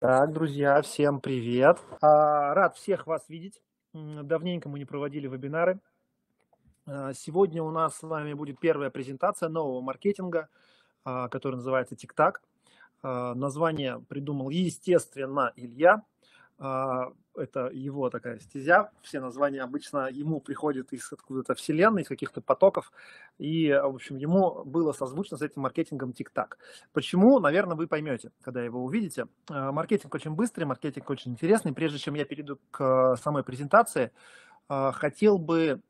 Так, друзья, всем привет. А, рад всех вас видеть. Давненько мы не проводили вебинары. А, сегодня у нас с вами будет первая презентация нового маркетинга, а, который называется TikTok. Название придумал, естественно, Илья. А, это его такая стезя, все названия обычно ему приходят из откуда-то вселенной, из каких-то потоков, и, в общем, ему было созвучно с этим маркетингом тик-так. Почему, наверное, вы поймете, когда его увидите. А, маркетинг очень быстрый, маркетинг очень интересный. Прежде чем я перейду к самой презентации, а, хотел бы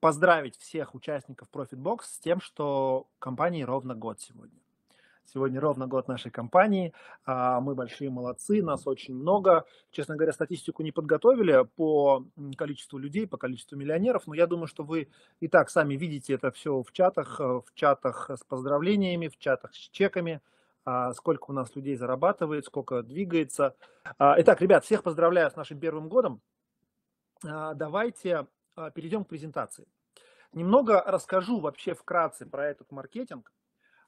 поздравить всех участников ProfitBox с тем, что компании ровно год сегодня. Сегодня ровно год нашей компании. А, мы большие молодцы, нас очень много. Честно говоря, статистику не подготовили по количеству людей, по количеству миллионеров, но я думаю, что вы и так сами видите это все в чатах, э, в чатах с поздравлениями, в чатах с чеками, а, сколько у нас людей зарабатывает, сколько двигается. А, итак, ребят, всех поздравляю с нашим первым годом. Давайте перейдем к презентации. Немного расскажу вообще вкратце про этот маркетинг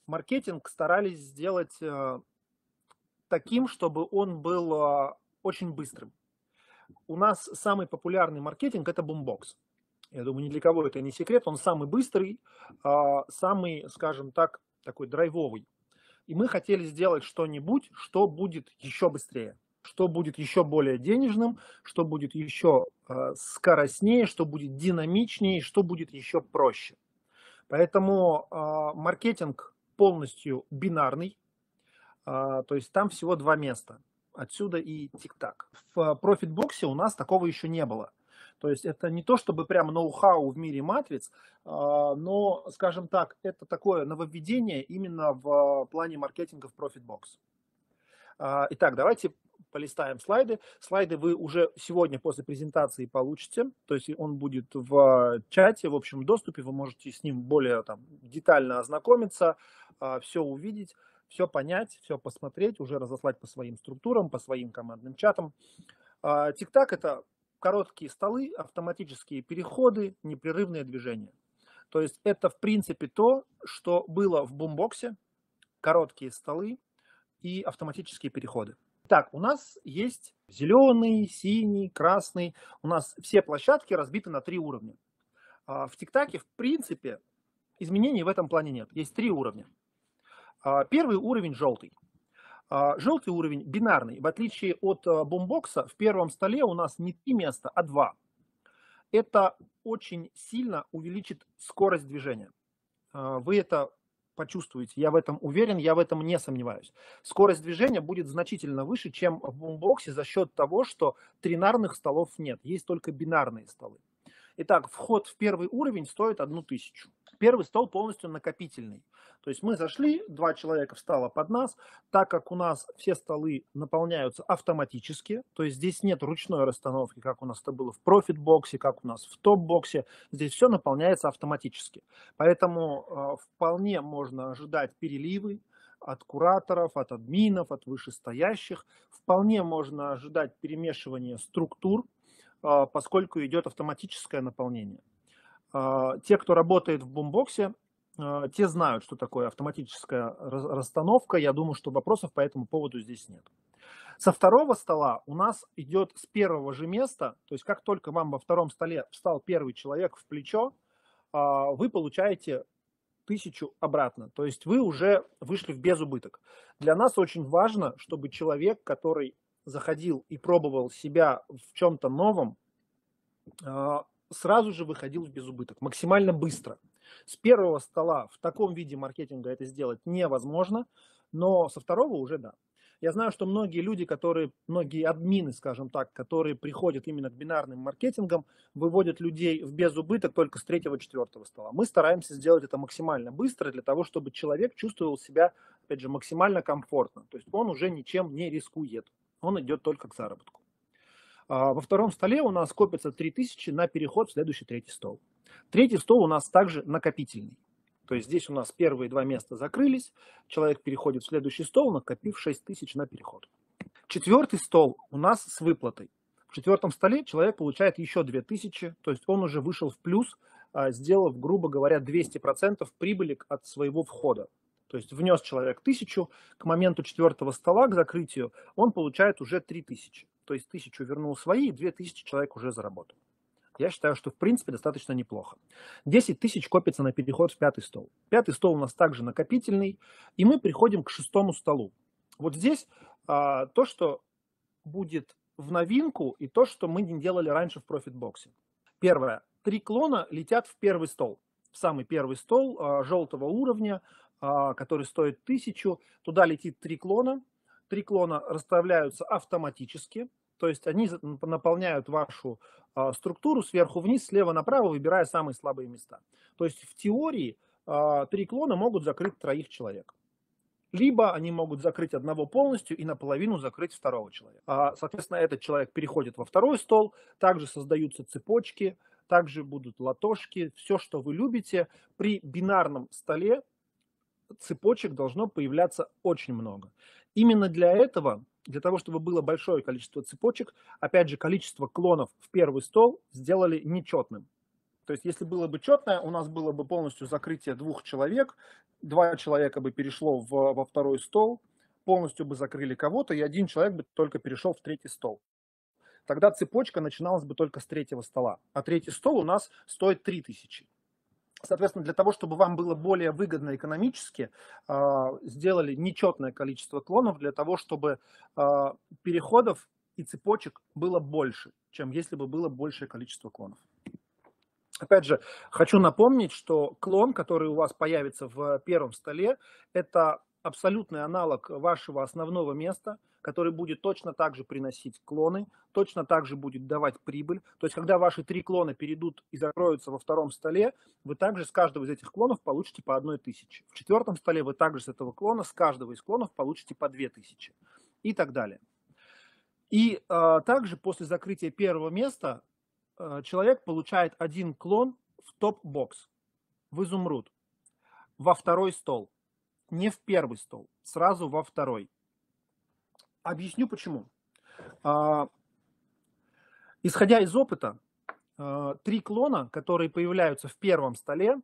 маркетинг старались сделать э, таким, чтобы он был э, очень быстрым. У нас самый популярный маркетинг – это бумбокс. Я думаю, ни для кого это не секрет. Он самый быстрый, а, самый, скажем так, такой драйвовый. И мы хотели сделать что-нибудь, что будет еще быстрее, что будет еще более денежным, что будет еще э, скоростнее, что будет динамичнее, что будет еще проще. Поэтому маркетинг полностью бинарный, а, то есть там всего два места. Отсюда и тик-так. В э, профитбоксе у нас такого еще не было. То есть это не то, чтобы прям ноу-хау в мире матриц, а, но, скажем так, это такое нововведение именно в плане маркетинга в ProfitBox. А, итак, давайте полистаем слайды. Слайды вы уже сегодня после презентации получите, то есть он будет в э, чате, в общем доступе, вы можете с ним более там, детально ознакомиться, э, все увидеть, все понять, все посмотреть, уже разослать по своим структурам, по своим командным чатам. Э, тик-так – это короткие столы, автоматические переходы, непрерывные движения. То есть это, в принципе, то, что было в бумбоксе, короткие столы и автоматические переходы. Так, у нас есть зеленый, синий, красный. У нас все площадки разбиты на три уровня. А, в ТикТаке, в принципе, изменений в этом плане нет. Есть три уровня. А, первый уровень желтый. А, желтый уровень бинарный. В отличие от э, бомбокса, в первом столе у нас не три места, а два. Это очень сильно увеличит скорость движения. Вы это почувствуете. Я в этом уверен, я в этом не сомневаюсь. Скорость движения будет значительно выше, чем в бумбоксе за счет того, что тринарных столов нет, есть только бинарные столы. Итак, вход в первый уровень стоит одну тысячу. Первый стол полностью накопительный. То есть мы зашли, два человека встало под нас. Так как у нас все столы наполняются автоматически, то есть здесь нет ручной расстановки, как у нас это было в профит-боксе, как у нас в топ-боксе. Здесь все наполняется автоматически. Поэтому э, вполне можно ожидать переливы, от кураторов, от админов, от вышестоящих. Вполне можно ожидать перемешивания структур, э, поскольку идет автоматическое наполнение. А, те, кто работает в бумбоксе, а, те знают, что такое автоматическая расстановка. Я думаю, что вопросов по этому поводу здесь нет. Со второго стола у нас идет с первого же места, то есть как только вам во втором столе встал первый человек в плечо, а, вы получаете тысячу обратно. То есть вы уже вышли в безубыток. Для нас очень важно, чтобы человек, который заходил и пробовал себя в чем-то новом, сразу же выходил в безубыток, максимально быстро. С первого стола в таком виде маркетинга это сделать невозможно, но со второго уже да. Я знаю, что многие люди, которые, многие админы, скажем так, которые приходят именно к бинарным маркетингам, выводят людей в безубыток только с третьего-четвертого стола. Мы стараемся сделать это максимально быстро для того, чтобы человек чувствовал себя, опять же, максимально комфортно. То есть он уже ничем не рискует, он идет только к заработку. А, во втором столе у нас копится 3000 на переход в следующий третий стол. Третий стол у нас также накопительный. То есть здесь у нас первые два места закрылись, человек переходит в следующий стол, накопив 6000 на переход. Четвертый стол у нас с выплатой. В четвертом столе человек получает еще 2000, то есть он уже вышел в плюс, а, сделав, грубо говоря, 200% прибыли от своего входа. То есть внес человек 1000, к моменту четвертого стола, к закрытию, он получает уже 3000 то есть тысячу вернул свои, и две тысячи человек уже заработал. Я считаю, что в принципе достаточно неплохо. 10 тысяч копится на переход в пятый стол. Пятый стол у нас также накопительный, и мы приходим к шестому столу. Вот здесь а, то, что будет в новинку, и то, что мы не делали раньше в профит Первое. Три клона летят в первый стол. В самый первый стол а, желтого уровня, а, который стоит тысячу. Туда летит три клона, три расставляются автоматически, то есть они наполняют вашу э, структуру сверху вниз, слева направо, выбирая самые слабые места. То есть в теории э, три могут закрыть троих человек. Либо они могут закрыть одного полностью и наполовину закрыть второго человека. А, соответственно, этот человек переходит во второй стол, также создаются цепочки, также будут латошки, все, что вы любите. При бинарном столе цепочек должно появляться очень много. Именно для этого, для того, чтобы было большое количество цепочек, опять же, количество клонов в первый стол сделали нечетным. То есть, если было бы четное, у нас было бы полностью закрытие двух человек, два человека бы перешло в, во второй стол, полностью бы закрыли кого-то, и один человек бы только перешел в третий стол. Тогда цепочка начиналась бы только с третьего стола, а третий стол у нас стоит 3000. Соответственно, для того, чтобы вам было более выгодно экономически, а, сделали нечетное количество клонов для того, чтобы а, переходов и цепочек было больше, чем если бы было большее количество клонов. Опять же, хочу напомнить, что клон, который у вас появится в первом столе, это абсолютный аналог вашего основного места – который будет точно так же приносить клоны, точно так же будет давать прибыль. То есть, когда ваши три клона перейдут и закроются во втором столе, вы также с каждого из этих клонов получите по одной тысяче. В четвертом столе вы также с этого клона, с каждого из клонов получите по две тысячи и так далее. И э, также после закрытия первого места э, человек получает один клон в топ-бокс, в изумруд, во второй стол, не в первый стол, сразу во второй. Объясню почему. А, исходя из опыта, а, три клона, которые появляются в первом столе,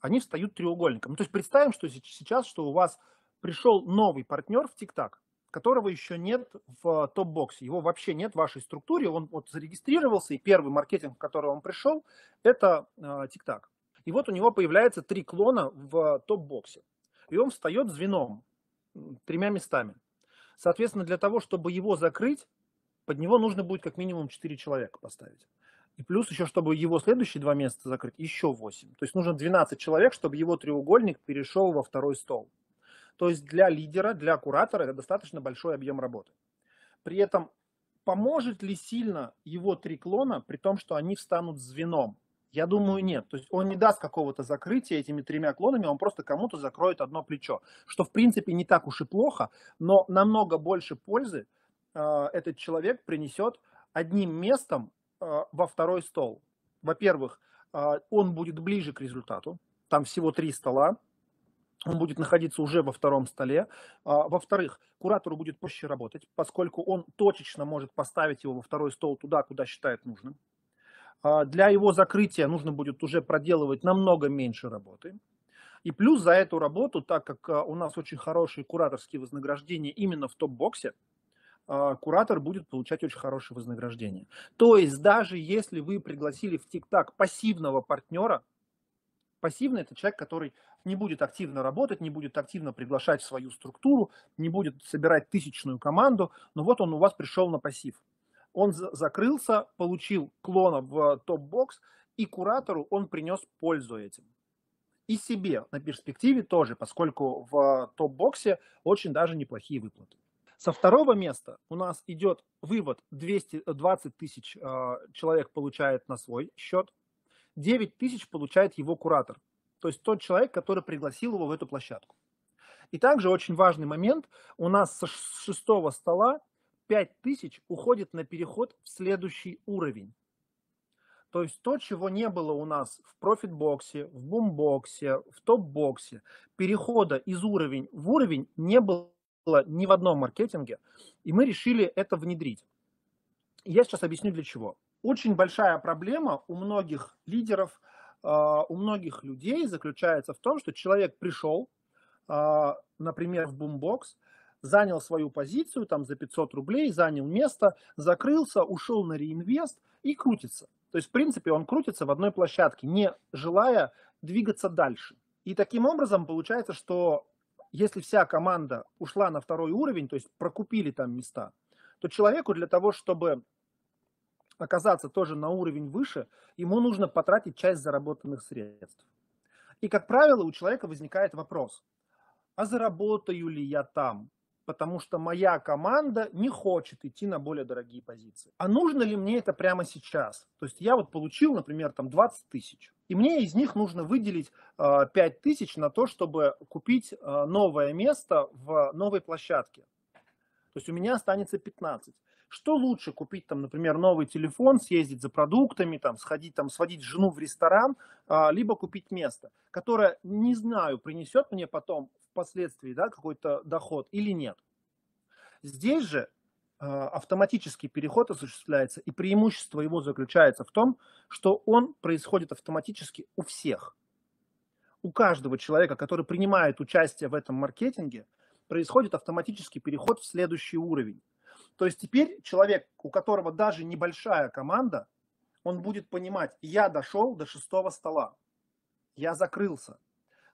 они встают треугольником. Ну, то есть представим, что сейчас, что у вас пришел новый партнер в ТикТак, которого еще нет в топ-боксе, его вообще нет в вашей структуре, он вот зарегистрировался, и первый маркетинг, в который он пришел, это а, ТикТак. Э, и вот у него появляется три клона в топ-боксе, и он встает звеном, тремя местами. Соответственно, для того, чтобы его закрыть, под него нужно будет как минимум 4 человека поставить. И плюс еще, чтобы его следующие два места закрыть, еще 8. То есть нужно 12 человек, чтобы его треугольник перешел во второй стол. То есть для лидера, для куратора это достаточно большой объем работы. При этом поможет ли сильно его три клона, при том, что они встанут звеном? Я думаю, нет. То есть он не даст какого-то закрытия этими тремя клонами, он просто кому-то закроет одно плечо. Что, в принципе, не так уж и плохо, но намного больше пользы э, этот человек принесет одним местом э, во второй стол. Во-первых, э, он будет ближе к результату. Там всего три стола, он будет находиться уже во втором столе. Э, во-вторых, куратору будет проще работать, поскольку он точечно может поставить его во второй стол туда, куда считает нужным. А, для его закрытия нужно будет уже проделывать намного меньше работы. И плюс за эту работу, так как а, у нас очень хорошие кураторские вознаграждения именно в топ-боксе, а, куратор будет получать очень хорошее вознаграждение. То есть даже если вы пригласили в ТикТак пассивного партнера, пассивный это человек, который не будет активно работать, не будет активно приглашать в свою структуру, не будет собирать тысячную команду, но вот он у вас пришел на пассив – он закрылся, получил клона в э, топ-бокс, и куратору он принес пользу этим. И себе на перспективе тоже, поскольку в э, топ-боксе очень даже неплохие выплаты. Со второго места у нас идет вывод 220 э, тысяч э, человек получает на свой счет, 9 тысяч получает его куратор, то есть тот человек, который пригласил его в эту площадку. И также очень важный момент, у нас с шестого стола 5000 уходит на переход в следующий уровень. То есть то, чего не было у нас в профитбоксе, в бумбоксе, в топ-боксе, перехода из уровень в уровень не было ни в одном маркетинге, и мы решили это внедрить. Я сейчас объясню для чего. Очень большая проблема у многих лидеров, а, у многих людей заключается в том, что человек пришел, а, например, в бумбокс, занял свою позицию там за 500 рублей, занял место, закрылся, ушел на реинвест и крутится. То есть, в принципе, он крутится в одной площадке, не желая двигаться дальше. И таким образом получается, что если вся команда ушла на второй уровень, то есть прокупили там места, то человеку для того, чтобы оказаться тоже на уровень выше, ему нужно потратить часть заработанных средств. И, как правило, у человека возникает вопрос, а заработаю ли я там? потому что моя команда не хочет идти на более дорогие позиции. А нужно ли мне это прямо сейчас? То есть я вот получил, например, там 20 тысяч, и мне из них нужно выделить э, а, 5 тысяч на то, чтобы купить а, новое место в новой площадке. То есть у меня останется 15. Что лучше купить там, например, новый телефон, съездить за продуктами, там, сходить, там, сводить жену в ресторан, а, либо купить место, которое, не знаю, принесет мне потом впоследствии да, какой-то доход или нет. Здесь же э, автоматический переход осуществляется, и преимущество его заключается в том, что он происходит автоматически у всех. У каждого человека, который принимает участие в этом маркетинге, происходит автоматический переход в следующий уровень. То есть теперь человек, у которого даже небольшая команда, он будет понимать, я дошел до шестого стола, я закрылся.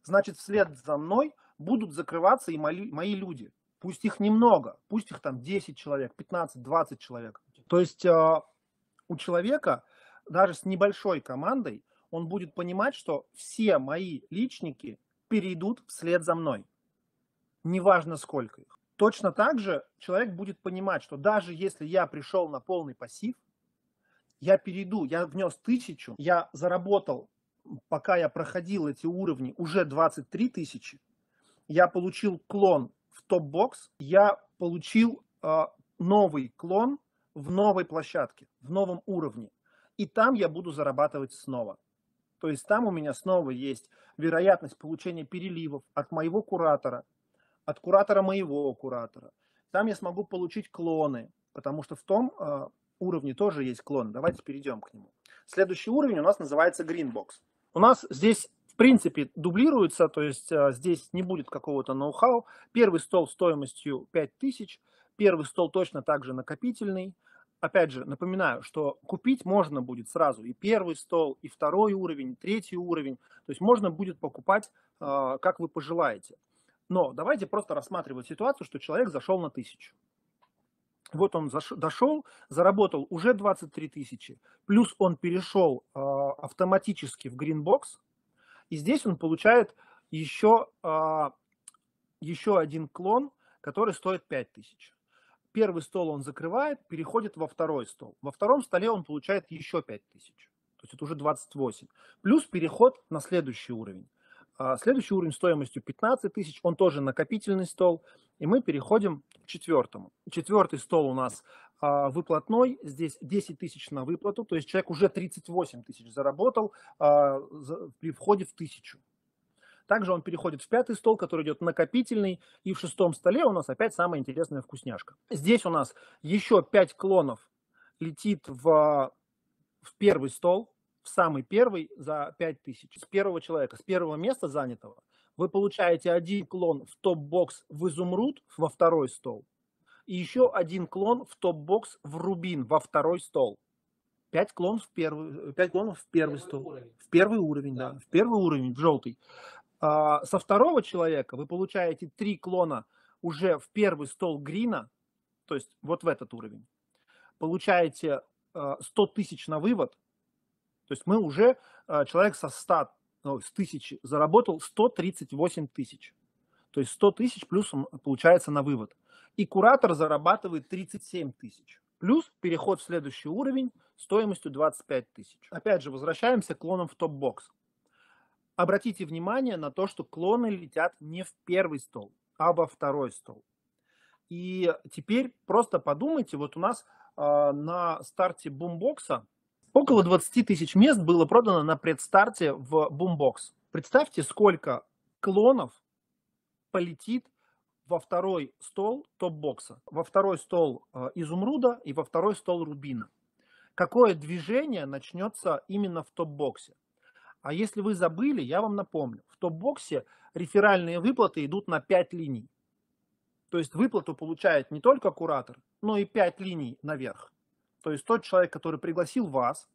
Значит, вслед за мной – будут закрываться и мои, мои люди. Пусть их немного, пусть их там 10 человек, 15, 20 человек. То есть э, у человека даже с небольшой командой он будет понимать, что все мои личники перейдут вслед за мной. Неважно сколько их. Точно так же человек будет понимать, что даже если я пришел на полный пассив, я перейду, я внес тысячу, я заработал, пока я проходил эти уровни, уже 23 тысячи, я получил клон в топ-бокс, я получил э, новый клон в новой площадке, в новом уровне. И там я буду зарабатывать снова. То есть там у меня снова есть вероятность получения переливов от моего куратора, от куратора моего куратора. Там я смогу получить клоны, потому что в том э, уровне тоже есть клон. Давайте перейдем к нему. Следующий уровень у нас называется Greenbox. У нас здесь принципе дублируется, то есть а, здесь не будет какого-то ноу-хау. Первый стол стоимостью 5000, первый стол точно также накопительный. Опять же, напоминаю, что купить можно будет сразу и первый стол, и второй уровень, и третий уровень. То есть можно будет покупать, а, как вы пожелаете. Но давайте просто рассматривать ситуацию, что человек зашел на тысячу. Вот он дошел, заработал уже 23 тысячи, плюс он перешел а, автоматически в Greenbox, и здесь он получает еще, а, еще один клон, который стоит 5000. Первый стол он закрывает, переходит во второй стол. Во втором столе он получает еще 5000. То есть это уже 28. Плюс переход на следующий уровень. А, следующий уровень стоимостью 15 тысяч, он тоже накопительный стол. И мы переходим четвертому. Четвертый стол у нас а, выплатной, здесь 10 тысяч на выплату, то есть человек уже 38 тысяч заработал а, при входе в тысячу. Также он переходит в пятый стол, который идет накопительный. И в шестом столе у нас опять самая интересная вкусняшка. Здесь у нас еще пять клонов летит в, в первый стол, в самый первый за тысяч с первого человека, с первого места занятого вы получаете один клон в топ-бокс в изумруд во второй стол, и еще один клон в топ-бокс в рубин во второй стол. Пять клонов в первый, э, пять клонов в первый, первый стол. Уровень. В первый уровень, да. да. В первый уровень, в желтый. А, со второго человека вы получаете три клона уже в первый стол грина, то есть вот в этот уровень. Получаете 100 а, тысяч на вывод, то есть мы уже а, человек со 100 ну, с тысяч заработал 138 тысяч. То есть 100 тысяч плюс получается на вывод. И куратор зарабатывает 37 тысяч. Плюс переход в следующий уровень стоимостью 25 тысяч. Опять же, возвращаемся к клонам в топ-бокс. Обратите внимание на то, что клоны летят не в первый стол, а во второй стол. И теперь просто подумайте, вот у нас э, на старте бумбокса Около 20 тысяч мест было продано на предстарте в Boombox. Представьте, сколько клонов полетит во второй стол топ-бокса, во второй стол э, изумруда и во второй стол рубина. Какое движение начнется именно в топ-боксе? А если вы забыли, я вам напомню, в топ-боксе реферальные выплаты идут на 5 линий. То есть выплату получает не только куратор, но и 5 линий наверх. То есть тот человек, который пригласил вас,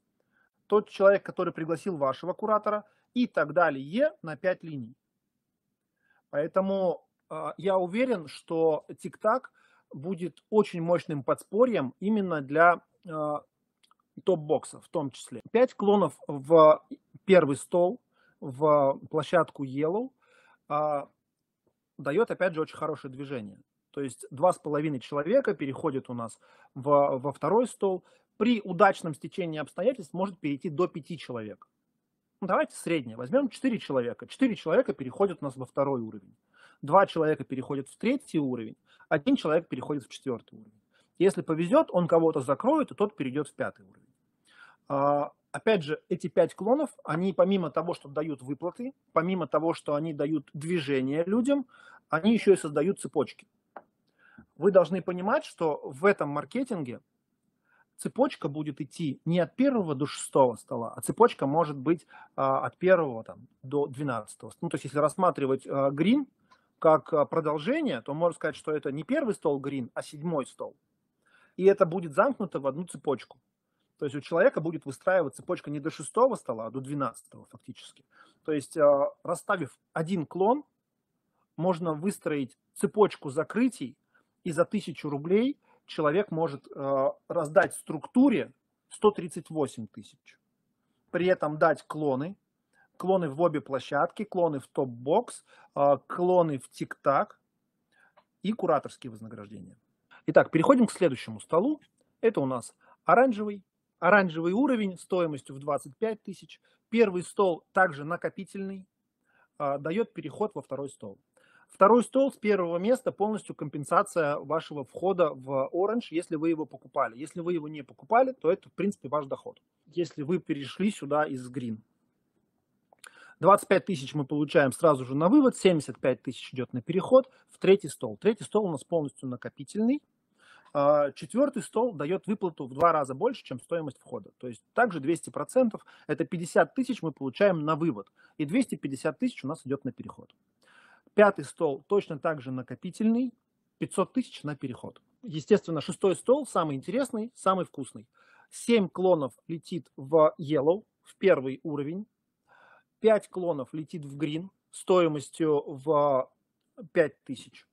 тот человек, который пригласил вашего куратора и так далее на пять линий. Поэтому э, я уверен, что TikTok будет очень мощным подспорьем именно для э, а, топ-бокса в том числе. Пять клонов в первый стол, в площадку Yellow э, дает, опять же, очень хорошее движение. То есть два с половиной человека переходит у нас во, во второй стол. При удачном стечении обстоятельств может перейти до пяти человек. Ну, давайте среднее. Возьмем четыре человека. Четыре человека переходят у нас во второй уровень. Два человека переходят в третий уровень. Один человек переходит в четвертый уровень. Если повезет, он кого-то закроет, и тот перейдет в пятый уровень. А, опять же, эти пять клонов, они помимо того, что дают выплаты, помимо того, что они дают движение людям, они еще и создают цепочки. Вы должны понимать, что в этом маркетинге цепочка будет идти не от первого до шестого стола, а цепочка может быть а, от первого там, до двенадцатого. Ну, то есть если рассматривать а, грин как а, продолжение, то можно сказать, что это не первый стол грин, а седьмой стол. И это будет замкнуто в одну цепочку. То есть у человека будет выстраиваться цепочка не до шестого стола, а до двенадцатого фактически. То есть а, расставив один клон, можно выстроить цепочку закрытий и за тысячу рублей человек может э, раздать структуре 138 тысяч. При этом дать клоны, клоны в обе площадки, клоны в топ-бокс, э, клоны в тик-так и кураторские вознаграждения. Итак, переходим к следующему столу. Это у нас оранжевый, оранжевый уровень стоимостью в 25 тысяч. Первый стол также накопительный, э, дает переход во второй стол. Второй стол с первого места полностью компенсация вашего входа в Orange, если вы его покупали. Если вы его не покупали, то это, в принципе, ваш доход. Если вы перешли сюда из Green. 25 тысяч мы получаем сразу же на вывод, 75 тысяч идет на переход в третий стол. Третий стол у нас полностью накопительный. А, четвертый стол дает выплату в два раза больше, чем стоимость входа. То есть также 200%, это 50 тысяч мы получаем на вывод, и 250 тысяч у нас идет на переход. Пятый стол точно так же накопительный, 500 тысяч на переход. Естественно, шестой стол самый интересный, самый вкусный. Семь клонов летит в Yellow, в первый уровень. Пять клонов летит в Green стоимостью в 5000.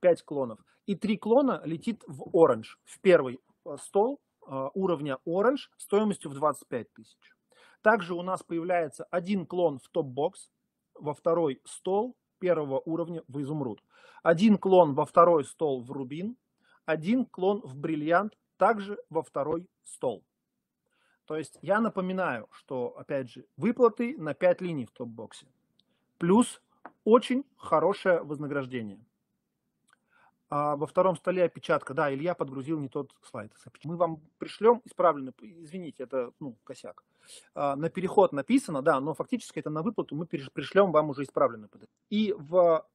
пять клонов. И три клона летит в Orange, в первый э, стол э, уровня Orange стоимостью в 25 тысяч. Также у нас появляется один клон в топ-бокс, во второй стол первого уровня в изумруд. Один клон во второй стол в рубин, один клон в бриллиант, также во второй стол. То есть я напоминаю, что, опять же, выплаты на 5 линий в топ-боксе. Плюс очень хорошее вознаграждение. А во втором столе опечатка. Да, Илья подгрузил не тот слайд. Мы вам пришлем исправленный, извините, это ну, косяк. А, на переход написано, да, но фактически это на выплату мы пришлем вам уже исправленный. И в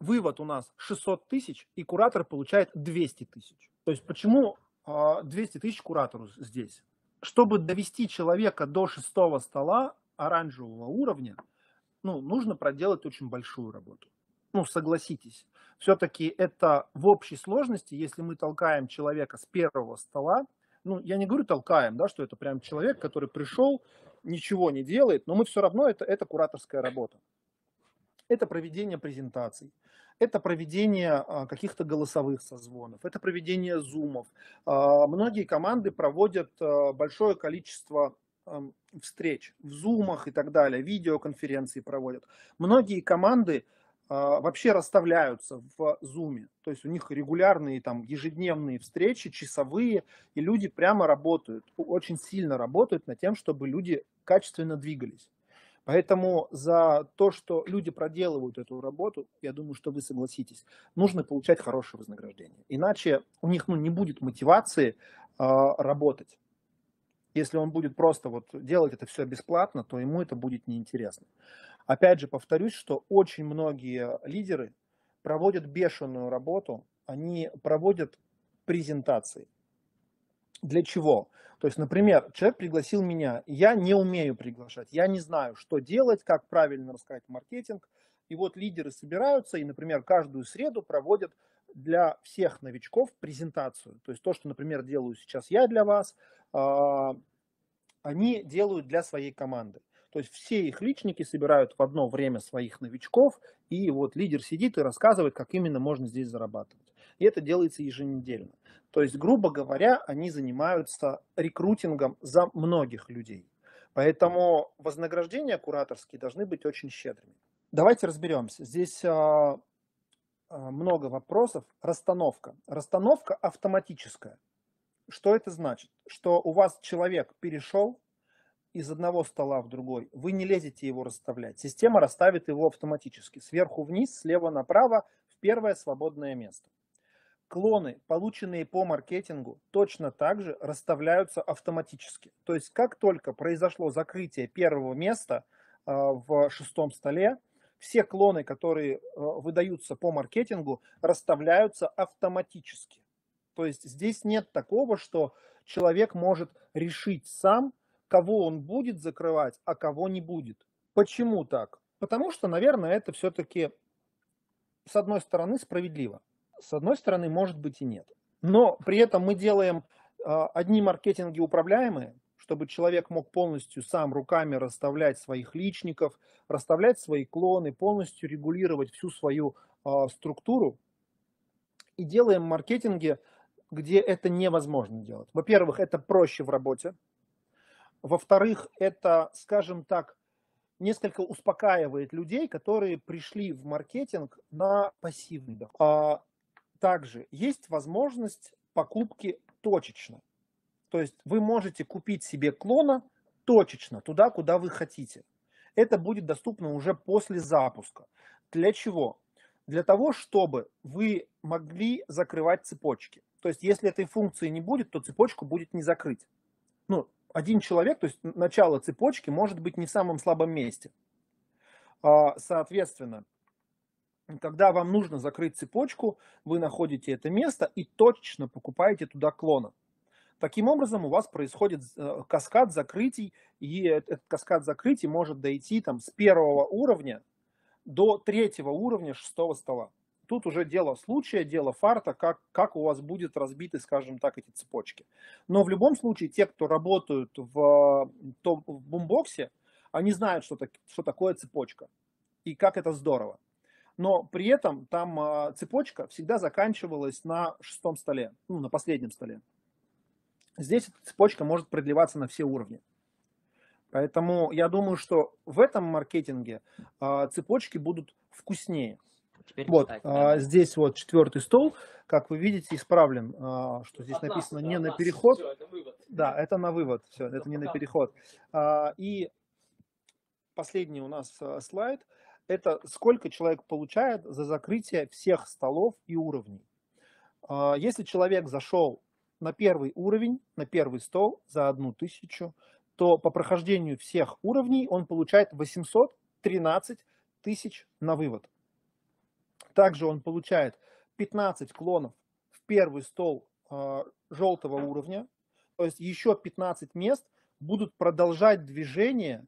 вывод у нас 600 тысяч, и куратор получает 200 тысяч. То есть почему 200 а, тысяч куратору здесь? Чтобы довести человека до шестого стола оранжевого уровня, ну, нужно проделать очень большую работу. Ну, согласитесь все-таки это в общей сложности, если мы толкаем человека с первого стола, ну, я не говорю толкаем, да, что это прям человек, который пришел, ничего не делает, но мы все равно, это, это кураторская работа. Это проведение презентаций, это проведение а, каких-то голосовых созвонов, это проведение зумов. А, многие команды проводят а, большое количество встреч в зумах и так далее, видеоконференции проводят. Многие команды а, вообще расставляются в зуме, То есть у них регулярные там ежедневные встречи, часовые, и люди прямо работают, очень сильно работают над тем, чтобы люди качественно двигались. Поэтому за то, что люди проделывают эту работу, я думаю, что вы согласитесь, нужно получать хорошее вознаграждение. Иначе у них ну, не будет мотивации э, работать. Если он будет просто вот делать это все бесплатно, то ему это будет неинтересно. Опять же, повторюсь, что очень многие лидеры проводят бешеную работу, они проводят презентации. Для чего? То есть, например, человек пригласил меня, я не умею приглашать, я не знаю, что делать, как правильно рассказать маркетинг. И вот лидеры собираются и, например, каждую среду проводят для всех новичков презентацию. То есть то, что, например, делаю сейчас я для вас, а, они делают для своей команды. То есть все их личники собирают в одно время своих новичков, и вот лидер сидит и рассказывает, как именно можно здесь зарабатывать. И это делается еженедельно. То есть, грубо говоря, они занимаются рекрутингом за многих людей. Поэтому вознаграждения кураторские должны быть очень щедрыми. Давайте разберемся. Здесь а, а, много вопросов. Расстановка. Расстановка автоматическая. Что это значит? Что у вас человек перешел из одного стола в другой, вы не лезете его расставлять. Система расставит его автоматически, сверху вниз, слева направо, в первое свободное место. Клоны, полученные по маркетингу, точно так же расставляются автоматически. То есть как только произошло закрытие первого места а, в шестом столе, все клоны, которые а, выдаются по маркетингу, расставляются автоматически. То есть здесь нет такого, что человек может решить сам, кого он будет закрывать, а кого не будет. Почему так? Потому что, наверное, это все-таки, с одной стороны, справедливо, с одной стороны, может быть и нет. Но при этом мы делаем э, одни маркетинги управляемые, чтобы человек мог полностью сам руками расставлять своих личников, расставлять свои клоны, полностью регулировать всю свою э, структуру. И делаем маркетинги, где это невозможно делать. Во-первых, это проще в работе, во-вторых, это, скажем так, несколько успокаивает людей, которые пришли в маркетинг на пассивный доход. А также есть возможность покупки точечно. То есть вы можете купить себе клона точечно, туда, куда вы хотите. Это будет доступно уже после запуска. Для чего? Для того, чтобы вы могли закрывать цепочки. То есть, если этой функции не будет, то цепочку будет не закрыть. Ну, один человек, то есть начало цепочки, может быть не в самом слабом месте. А, соответственно, когда вам нужно закрыть цепочку, вы находите это место и точечно покупаете туда клона. Таким образом, у вас происходит э, каскад закрытий, и этот каскад закрытий может дойти там, с первого уровня до третьего уровня шестого стола тут уже дело случая, дело фарта, как, как у вас будет разбиты, скажем так, эти цепочки. Но в любом случае, те, кто работают в, том, в бумбоксе, они знают, что, так, что такое цепочка и как это здорово. Но при этом там а, цепочка всегда заканчивалась на шестом столе, ну, на последнем столе. Здесь эта цепочка может продлеваться на все уровни. Поэтому я думаю, что в этом маркетинге а, цепочки будут вкуснее. Теперь вот, а, здесь вот четвертый стол, как вы видите, исправлен, а, что здесь написано не на переход. Да, это на вывод, все, это не на переход. А, и последний у нас а, слайд, это сколько человек получает за закрытие всех столов и уровней. А, если человек зашел на первый уровень, на первый стол за одну тысячу, то по прохождению всех уровней он получает 813 тысяч на вывод. Также он получает 15 клонов в первый стол э, а, желтого уровня, то есть еще 15 мест будут продолжать движение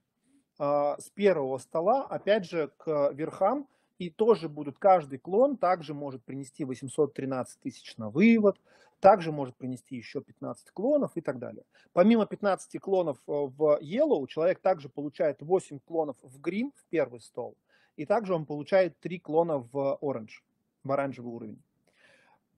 э, с первого стола, опять же, к верхам, и тоже будут, каждый клон также может принести 813 тысяч на вывод, также может принести еще 15 клонов и так далее. Помимо 15 клонов э, в Yellow, человек также получает 8 клонов в Green, в первый стол, и также он получает три клона в оранж, в оранжевый уровень.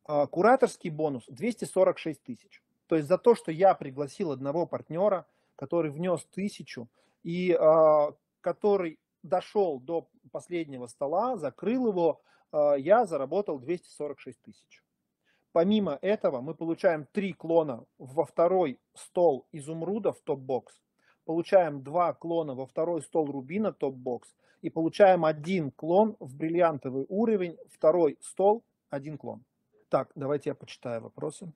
А, кураторский бонус 246 тысяч. То есть за то, что я пригласил одного партнера, который внес тысячу и э, который дошел до последнего стола, закрыл его, э, я заработал 246 тысяч. Помимо этого мы получаем три клона во второй стол изумрудов топ-бокс получаем два клона во второй стол рубина топ-бокс и получаем один клон в бриллиантовый уровень, второй стол, один клон. Так, давайте я почитаю вопросы.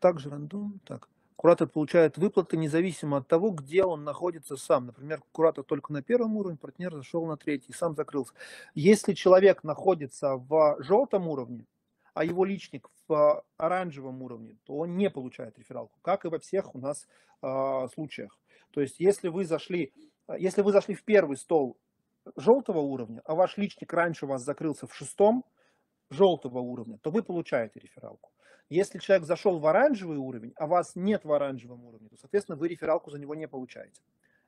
Также рандом. Так. Куратор получает выплаты независимо от того, где он находится сам. Например, куратор только на первом уровне, партнер зашел на третий, сам закрылся. Если человек находится в желтом уровне, а его личник в оранжевом уровне, то он не получает рефералку, как и во всех у нас э, случаях. То есть, если вы зашли, э, если вы зашли в первый стол желтого уровня, а ваш личник раньше у вас закрылся в шестом желтого уровня, то вы получаете рефералку. Если человек зашел в оранжевый уровень, а вас нет в оранжевом уровне, то, соответственно, вы рефералку за него не получаете.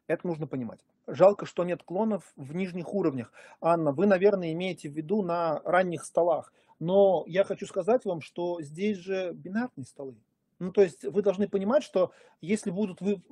Это нужно понимать. Жалко, что нет клонов в нижних уровнях. Анна, вы, наверное, имеете в виду на ранних столах. Но я хочу сказать вам, что здесь же бинарные столы. Ну, то есть вы должны понимать, что если будут, вы,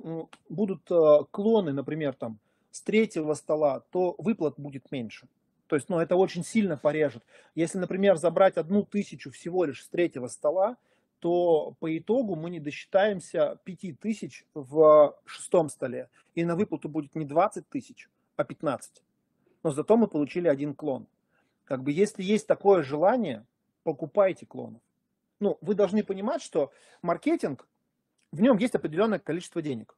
будут э, клоны, например, там, с третьего стола, то выплат будет меньше. То есть, ну, это очень сильно порежет. Если, например, забрать одну тысячу всего лишь с третьего стола, то по итогу мы не досчитаемся пяти тысяч в шестом столе. И на выплату будет не 20 тысяч, а 15. Но зато мы получили один клон. Как бы если есть такое желание, покупайте клонов ну, вы должны понимать, что маркетинг, в нем есть определенное количество денег.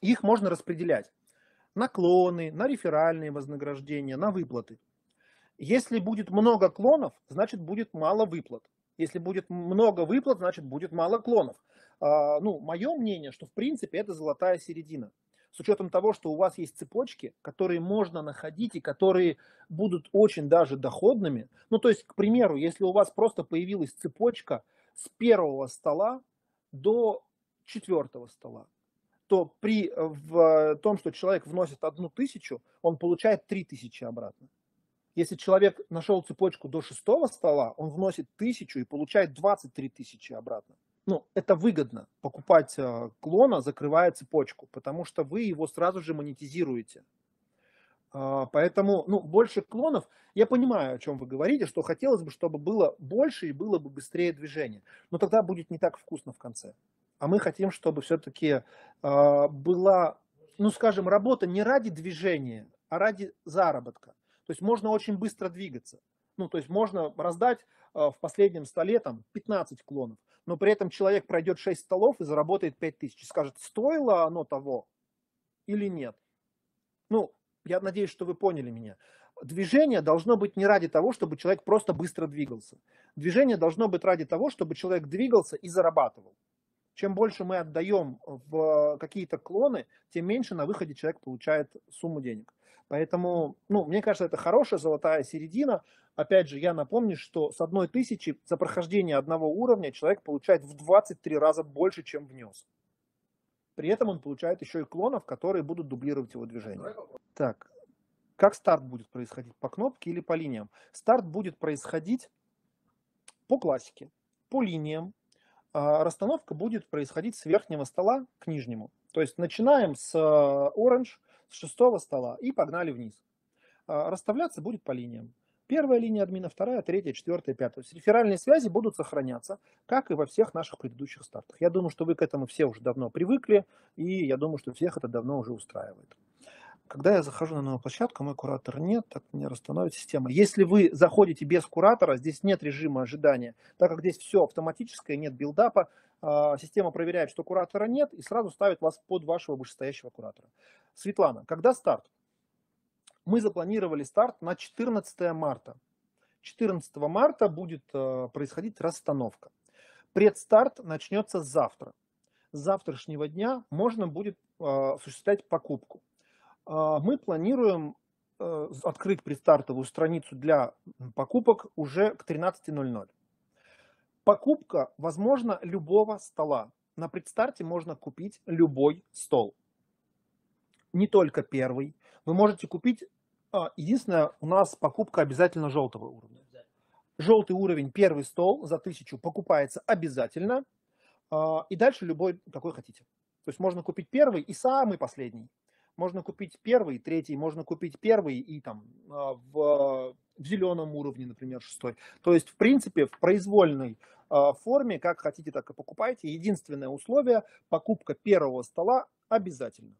Их можно распределять на клоны, на реферальные вознаграждения, на выплаты. Если будет много клонов, значит будет мало выплат. Если будет много выплат, значит будет мало клонов. А, ну, мое мнение, что в принципе это золотая середина с учетом того, что у вас есть цепочки, которые можно находить и которые будут очень даже доходными. Ну, то есть, к примеру, если у вас просто появилась цепочка с первого стола до четвертого стола, то при э, в э, том, что человек вносит одну тысячу, он получает три тысячи обратно. Если человек нашел цепочку до шестого стола, он вносит тысячу и получает 23 тысячи обратно ну, это выгодно, покупать э, клона, закрывая цепочку, потому что вы его сразу же монетизируете. А, поэтому, ну, больше клонов, я понимаю, о чем вы говорите, что хотелось бы, чтобы было больше и было бы быстрее движение, но тогда будет не так вкусно в конце. А мы хотим, чтобы все-таки а, была, ну, скажем, работа не ради движения, а ради заработка. То есть можно очень быстро двигаться. Ну, то есть можно раздать э, в последнем столе там 15 клонов, но при этом человек пройдет 6 столов и заработает 5 тысяч и скажет, стоило оно того или нет. Ну, я надеюсь, что вы поняли меня. Движение должно быть не ради того, чтобы человек просто быстро двигался. Движение должно быть ради того, чтобы человек двигался и зарабатывал. Чем больше мы отдаем в какие-то клоны, тем меньше на выходе человек получает сумму денег. Поэтому, ну, мне кажется, это хорошая золотая середина. Опять же, я напомню, что с одной тысячи за прохождение одного уровня человек получает в 23 раза больше, чем внес. При этом он получает еще и клонов, которые будут дублировать его движение. Так, как старт будет происходить? По кнопке или по линиям? Старт будет происходить по классике, по линиям. А расстановка будет происходить с верхнего стола к нижнему. То есть начинаем с оранж, э, с шестого стола и погнали вниз. А расставляться будет по линиям. Первая линия админа, вторая, третья, четвертая, пятая. То есть реферальные связи будут сохраняться, как и во всех наших предыдущих стартах. Я думаю, что вы к этому все уже давно привыкли, и я думаю, что всех это давно уже устраивает. Когда я захожу на новую площадку, мой куратор нет, так меня расстановит система. Если вы заходите без куратора, здесь нет режима ожидания, так как здесь все автоматическое, нет билдапа, а, система проверяет, что куратора нет, и сразу ставит вас под вашего вышестоящего куратора. Светлана, когда старт? Мы запланировали старт на 14 марта. 14 марта будет э, происходить расстановка. Предстарт начнется завтра. С завтрашнего дня можно будет э, осуществлять покупку. Э, мы планируем открыть предстартовую страницу для покупок уже к 13.00. Покупка возможна любого стола. На предстарте можно купить любой стол. Не только первый. Вы можете купить а, единственное, у нас покупка обязательно желтого уровня. Желтый уровень, первый стол за тысячу покупается обязательно. А, и дальше любой, какой хотите. То есть можно купить первый и самый последний. Можно купить первый, третий, можно купить первый и там а, в, в зеленом уровне, например, шестой. То есть, в принципе, в произвольной форме, как хотите, так и покупайте. Единственное условие – покупка первого стола обязательно.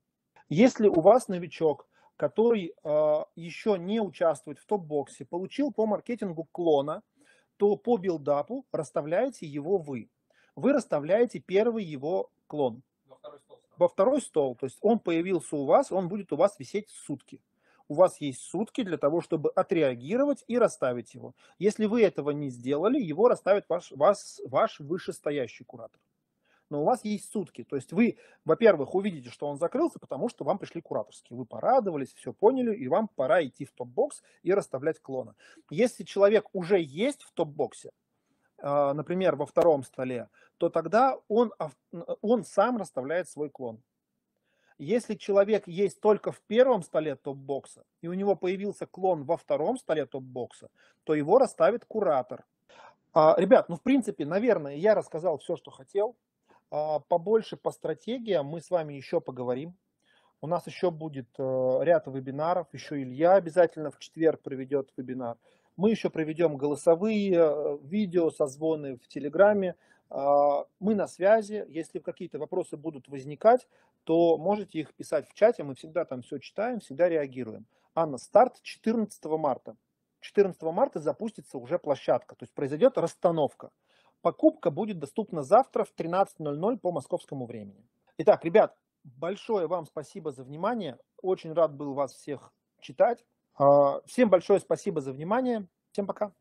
Если у вас новичок – который э, еще не участвует в топ-боксе, получил по маркетингу клона, то по билдапу расставляете его вы. Вы расставляете первый его клон. Во второй стол. Во второй стол. То есть он появился у вас, он будет у вас висеть сутки. У вас есть сутки для того, чтобы отреагировать и расставить его. Если вы этого не сделали, его расставит ваш, вас, ваш вышестоящий куратор но у вас есть сутки. То есть вы, во-первых, увидите, что он закрылся, потому что вам пришли кураторские. Вы порадовались, все поняли, и вам пора идти в топ-бокс и расставлять клона. Если человек уже есть в топ-боксе, э, например, во втором столе, то тогда он, он сам расставляет свой клон. Если человек есть только в первом столе топ-бокса, и у него появился клон во втором столе топ-бокса, то его расставит куратор. А, ребят, ну в принципе, наверное, я рассказал все, что хотел. А, побольше по стратегиям мы с вами еще поговорим. У нас еще будет э, ряд вебинаров, еще Илья обязательно в четверг проведет вебинар. Мы еще проведем голосовые, э, видео, созвоны в Телеграме. А, мы на связи. Если какие-то вопросы будут возникать, то можете их писать в чате. Мы всегда там все читаем, всегда реагируем. Анна, старт 14 марта. 14 марта запустится уже площадка, то есть произойдет расстановка. Покупка будет доступна завтра в 13.00 по московскому времени. Итак, ребят, большое вам спасибо за внимание. Очень рад был вас всех читать. А, всем большое спасибо за внимание. Всем пока.